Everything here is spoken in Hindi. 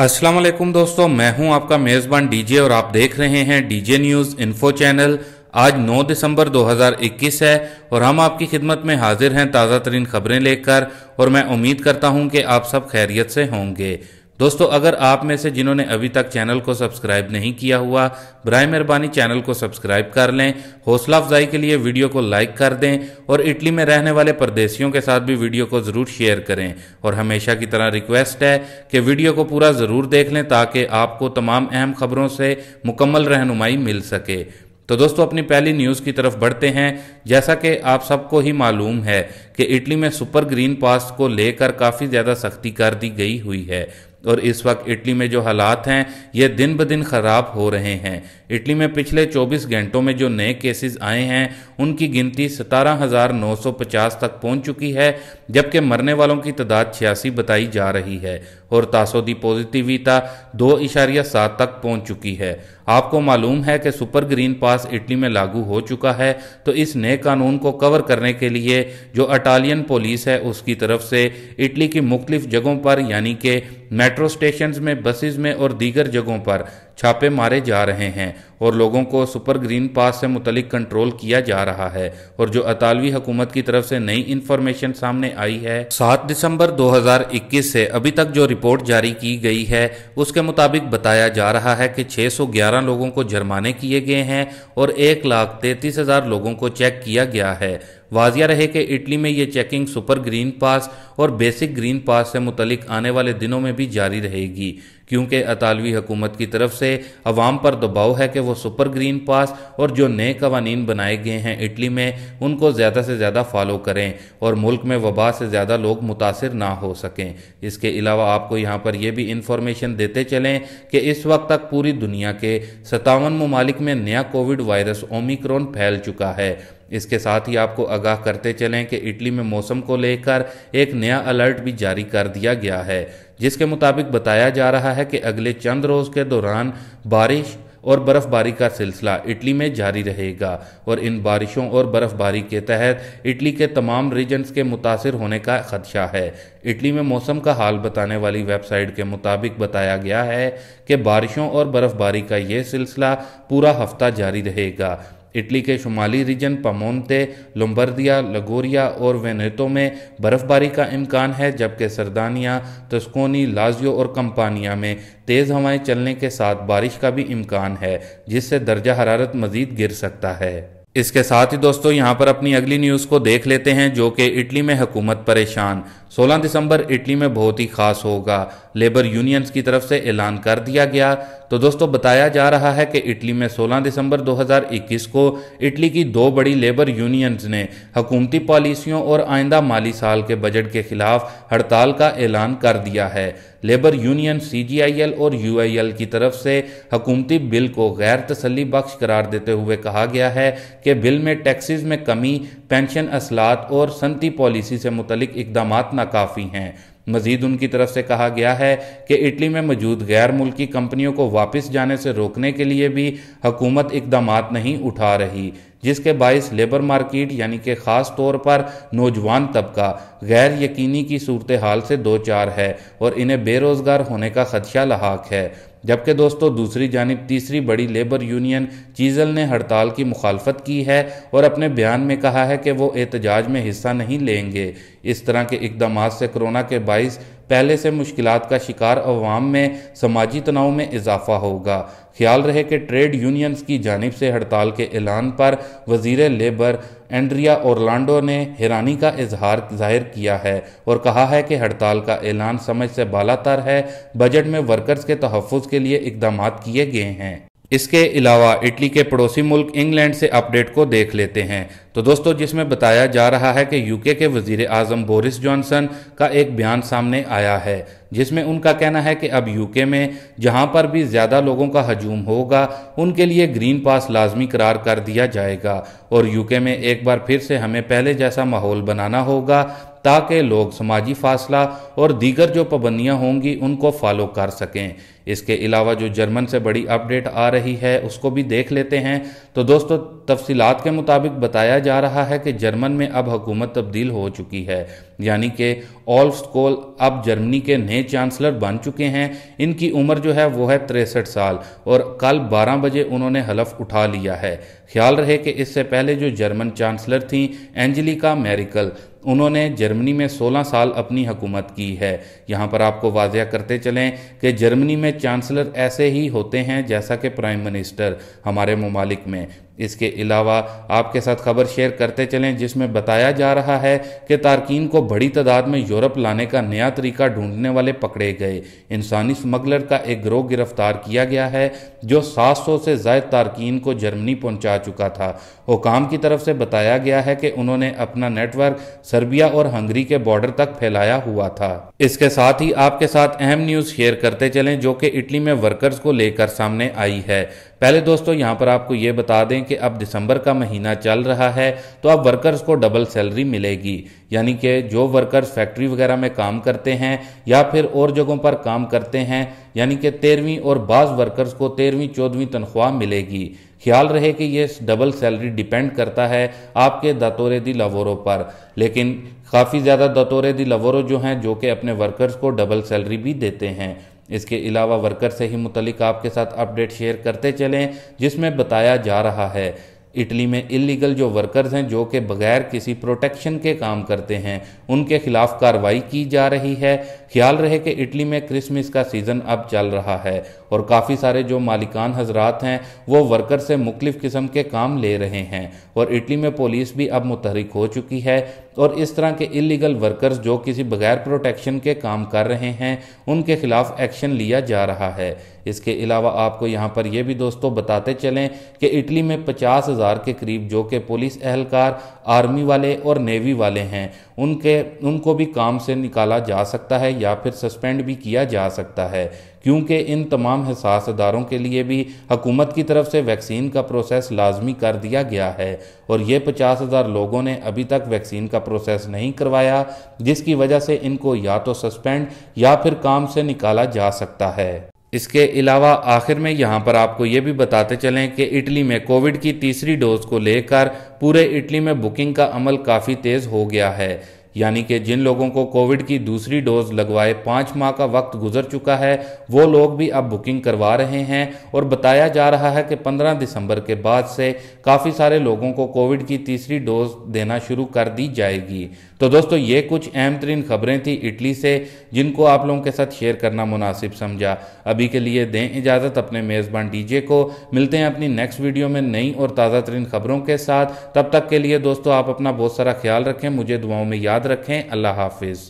अस्सलाम वालेकुम दोस्तों मैं हूं आपका मेज़बान डीजे और आप देख रहे हैं डीजे न्यूज़ इन्फो चैनल आज 9 दिसंबर 2021 है और हम आपकी खिदमत में हाजिर हैं ताज़ा तरीन खबरें लेकर और मैं उम्मीद करता हूं कि आप सब खैरियत से होंगे दोस्तों अगर आप में से जिन्होंने अभी तक चैनल को सब्सक्राइब नहीं किया हुआ बर मेहरबानी चैनल को सब्सक्राइब कर लें हौसला अफजाई के लिए वीडियो को लाइक कर दें और इटली में रहने वाले परदेशियों के साथ भी वीडियो को ज़रूर शेयर करें और हमेशा की तरह रिक्वेस्ट है कि वीडियो को पूरा ज़रूर देख लें ताकि आपको तमाम अहम खबरों से मुकम्मल रहनुमाई मिल सके तो दोस्तों अपनी पहली न्यूज़ की तरफ बढ़ते हैं जैसा कि आप सबको ही मालूम है कि इटली में सुपर ग्रीन पास को लेकर काफ़ी ज़्यादा सख्ती कर दी गई हुई है और इस वक्त इटली में जो हालात हैं ये दिन ब दिन ख़राब हो रहे हैं इटली में पिछले 24 घंटों में जो नए केसेस आए हैं उनकी गिनती 17,950 तक पहुंच चुकी है जबकि मरने वालों की तादाद छियासी बताई जा रही है और तासोदी पॉजिटिविता दो इशारिया सात तक पहुंच चुकी है आपको मालूम है कि सुपर ग्रीन पास इटली में लागू हो चुका है तो इस नए कानून को कवर करने के लिए जो अटालियन पुलिस है उसकी तरफ से इटली की मुख्तलिफ जगहों पर यानी कि मेट्रो स्टेशन में बसेज में और दीगर जगहों पर छापे मारे जा रहे हैं और लोगों को सुपर ग्रीन पास से मुतलिक कंट्रोल किया जा रहा है और जो अतालवी हुकूमत की तरफ से नई इन्फॉर्मेशन सामने आई है सात दिसंबर 2021 से अभी तक जो रिपोर्ट जारी की गई है उसके मुताबिक बताया जा रहा है कि 611 लोगों को जुर्माने किए गए हैं और एक लाख तैतीस हजार लोगों को चेक किया गया है वाजिया रहे कि इटली में ये चेकिंग सुपर ग्रीन पास और बेसिक ग्रीन पास से मुतलिक आने वाले दिनों में भी जारी रहेगी क्योंकि अतालवी हुकूमत की तरफ से अवाम पर दबाव है कि वह सुपर ग्रीन पास और जो नए कवानी बनाए गए हैं इटली में उनको ज़्यादा से ज़्यादा फॉलो करें और मुल्क में वबा से ज़्यादा लोग मुतासर ना हो सकें इसके अलावा आपको यहाँ पर यह भी इंफॉर्मेशन देते चलें कि इस वक्त तक पूरी दुनिया के सतावन ममालिक में नया कोविड वायरस ओमिक्रॉन फैल चुका है इसके साथ ही आपको आगाह करते चलें कि इटली में मौसम को लेकर एक नया अलर्ट भी जारी कर दिया गया है जिसके मुताबिक बताया जा रहा है कि अगले चंद रोज के दौरान बारिश और बर्फबारी का सिलसिला इटली में जारी रहेगा और इन बारिशों और बर्फबारी के तहत इटली के तमाम रीजन्स के मुतासर होने का खदशा है इटली में मौसम का हाल बताने वाली वेबसाइट के मुताबिक बताया गया है कि बारिशों और बर्फबारी का ये सिलसिला पूरा हफ्ता जारी रहेगा इटली के शुमाली रीजन पमोनते लुम्बर्दिया लगोरिया और वेनेतो में बर्फ़बारी का इम्कान है जबकि सरदानिया तस्कोनी लाजियो और कंपानिया में तेज़ हवाएं चलने के साथ बारिश का भी इम्कान है जिससे दर्जा हरारत मज़ीद गिर सकता है इसके साथ ही दोस्तों यहाँ पर अपनी अगली न्यूज़ को देख लेते हैं जो कि इटली में हुकूमत परेशान 16 दिसंबर इटली में बहुत ही खास होगा लेबर यूनियंस की तरफ से ऐलान कर दिया गया तो दोस्तों बताया जा रहा है कि इटली में 16 दिसंबर 2021 को इटली की दो बड़ी लेबर यूनियंस ने हकूमती पॉलिसियों और आइंदा माली साल के बजट के खिलाफ हड़ताल का ऐलान कर दिया है लेबर यूनियन सी और यू की तरफ से हकूमती बिल को गैर तसली बख्श करार देते हुए कहा गया है कि बिल में टैक्सीज में कमी पेंशन असलात और सनती पॉलिसी से मुतलिक इकदाम नाकाफ़ी हैं मजीद उनकी तरफ से कहा गया है कि इटली में मौजूद गैर मुल्की कंपनियों को वापस जाने से रोकने के लिए भी हकूमत इकदाम नहीं उठा रही जिसके बायस लेबर मार्केट यानी कि ख़ास तौर पर नौजवान तबका गैर यकीनी की सूरत हाल से दो चार है और इन्हें बेरोज़गार होने का खदशा लाक है जबकि दोस्तों दूसरी जानब तीसरी बड़ी लेबर यूनियन चीजल ने हड़ताल की मुखालफत की है और अपने बयान में कहा है कि वो एहतजाज में हिस्सा नहीं लेंगे इस तरह के इकदाम से कोरोना के बाईस पहले से मुश्किल का शिकार अवाम में समाजी तनाव में इजाफा होगा ख्याल रहे कि ट्रेड यूनियंस की जानब से हड़ताल के ऐलान पर वजीर लेबर एंड्रिया ओरलांडो ने हैरानी का इजहार जाहिर किया है और कहा है कि हड़ताल का ऐलान समझ से बालातर है बजट में वर्कर्स के तहफ़ के लिए इकदाम किए गए हैं इसके अलावा इटली के पड़ोसी मुल्क इंग्लैंड से अपडेट को देख लेते हैं तो दोस्तों जिसमें बताया जा रहा है कि यूके के वजीर आजम बोरिस जॉनसन का एक बयान सामने आया है जिसमें उनका कहना है कि अब यूके में जहां पर भी ज़्यादा लोगों का हजूम होगा उनके लिए ग्रीन पास लाजमी करार कर दिया जाएगा और यूके में एक बार फिर से हमें पहले जैसा माहौल बनाना होगा ताकि लोग समाजी फासला और दीगर जो पाबंदियाँ होंगी उनको फॉलो कर सकें इसके अलावा जो जर्मन से बड़ी अपडेट आ रही है उसको भी देख लेते हैं तो दोस्तों तफसीलात के मुताबिक बताया जा रहा है कि जर्मन में अब हुकूमत तब्दील हो चुकी है यानी कि ऑल्फ स्कोल अब जर्मनी के नए चांसलर बन चुके हैं इनकी उम्र जो है वो है तिरसठ साल और कल 12 बजे उन्होंने हलफ उठा लिया है ख्याल रहे कि इससे पहले जो जर्मन चांसलर थीं एंजलिका मेरिकल उन्होंने जर्मनी में 16 साल अपनी हुकूमत की है यहाँ पर आपको वाजिया करते चलें कि जर्मनी में में चांसलर ऐसे ही होते हैं जैसा कि प्राइम मिनिस्टर हमारे ममालिक में इसके अलावा आपके साथ खबर शेयर करते चलें जिसमें बताया जा रहा है कि तारकिन को बड़ी तादाद में यूरोप लाने का नया तरीका ढूंढने वाले पकड़े गए इंसानी स्मगलर का एक ग्रोह गिरफ्तार किया गया है जो 700 से जायद तारकिन को जर्मनी पहुंचा चुका था हुकाम की तरफ से बताया गया है कि उन्होंने अपना नेटवर्क सर्बिया और हंगरी के बॉर्डर तक फैलाया हुआ था इसके साथ ही आपके साथ अहम न्यूज़ शेयर करते चलें जो कि इटली में वर्कर्स को लेकर सामने आई है पहले दोस्तों यहाँ पर आपको ये बता दें कि अब दिसंबर का महीना चल रहा है तो अब वर्कर्स को डबल सैलरी मिलेगी यानी कि जो वर्कर्स फैक्ट्री वगैरह में काम करते हैं या फिर और जगहों पर काम करते हैं यानी कि तेरहवीं और बाज़ वर्कर्स को तेरहवीं चौदहवीं तनख्वाह मिलेगी ख्याल रहे कि ये डबल सैलरी डिपेंड करता है आपके दतोरे दी लवोरों पर लेकिन काफ़ी ज़्यादा दतोरे दी लवोरों जो हैं जो कि अपने वर्कर्स को डबल सैलरी भी देते हैं इसके अलावा वर्कर से ही मुतलिक आपके साथ अपडेट शेयर करते चलें जिसमें बताया जा रहा है इटली में इलीगल जो वर्कर्स हैं जो कि बगैर किसी प्रोटेक्शन के काम करते हैं उनके खिलाफ कार्रवाई की जा रही है ख्याल रहे कि इटली में क्रिसमस का सीज़न अब चल रहा है और काफ़ी सारे जो मालिकान हजरात हैं वो वर्कर से मुख्तफ किस्म के काम ले रहे हैं और इटली में पुलिस भी अब मुतहरक हो चुकी है और इस तरह के इलीगल वर्कर्स जो किसी बगैर प्रोटेक्शन के काम कर रहे हैं उनके खिलाफ एक्शन लिया जा रहा है इसके अलावा आपको यहाँ पर यह भी दोस्तों बताते चलें कि इटली में पचास हज़ार के करीब जो कि पुलिस एहलकार आर्मी वाले और नेवी वाले हैं उनके उनको भी काम से निकाला जा सकता है या फिर सस्पेंड भी किया जा सकता है क्योंकि इन तमाम हसास अदारों के लिए भी हकूमत की तरफ से वैक्सीन का प्रोसेस लाजमी कर दिया गया है और ये पचास हज़ार लोगों ने अभी तक वैक्सीन का प्रोसेस नहीं करवाया जिसकी वजह से इनको या तो सस्पेंड या फिर काम से निकाला जा सकता है इसके अलावा आखिर में यहाँ पर आपको ये भी बताते चलें कि इटली में कोविड की तीसरी डोज को लेकर पूरे इटली में बुकिंग का अमल काफ़ी तेज़ हो गया है यानी कि जिन लोगों को कोविड की दूसरी डोज लगवाए पाँच माह का वक्त गुजर चुका है वो लोग भी अब बुकिंग करवा रहे हैं और बताया जा रहा है कि 15 दिसंबर के बाद से काफ़ी सारे लोगों को कोविड की तीसरी डोज देना शुरू कर दी जाएगी तो दोस्तों ये कुछ अहम तरीन खबरें थी इटली से जिनको आप लोगों के साथ शेयर करना मुनासिब समझा अभी के लिए दें इजाज़त अपने मेज़बान डीजे को मिलते हैं अपनी नेक्स्ट वीडियो में नई और ताज़ा तरीन खबरों के साथ तब तक के लिए दोस्तों आप अपना बहुत सारा ख्याल रखें मुझे दुआओं में याद रखें अल्लाह हाफिज़